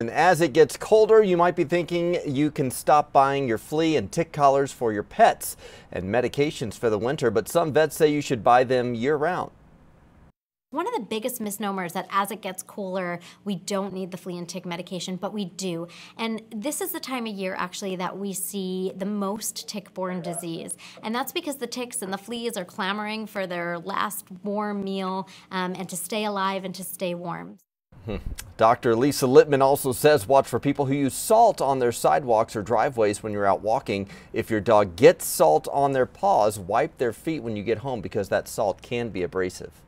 And as it gets colder, you might be thinking you can stop buying your flea and tick collars for your pets and medications for the winter, but some vets say you should buy them year round. One of the biggest misnomers that as it gets cooler, we don't need the flea and tick medication, but we do. And this is the time of year actually that we see the most tick-borne disease. And that's because the ticks and the fleas are clamoring for their last warm meal um, and to stay alive and to stay warm. Dr. Lisa Littman also says watch for people who use salt on their sidewalks or driveways when you're out walking. If your dog gets salt on their paws, wipe their feet when you get home because that salt can be abrasive.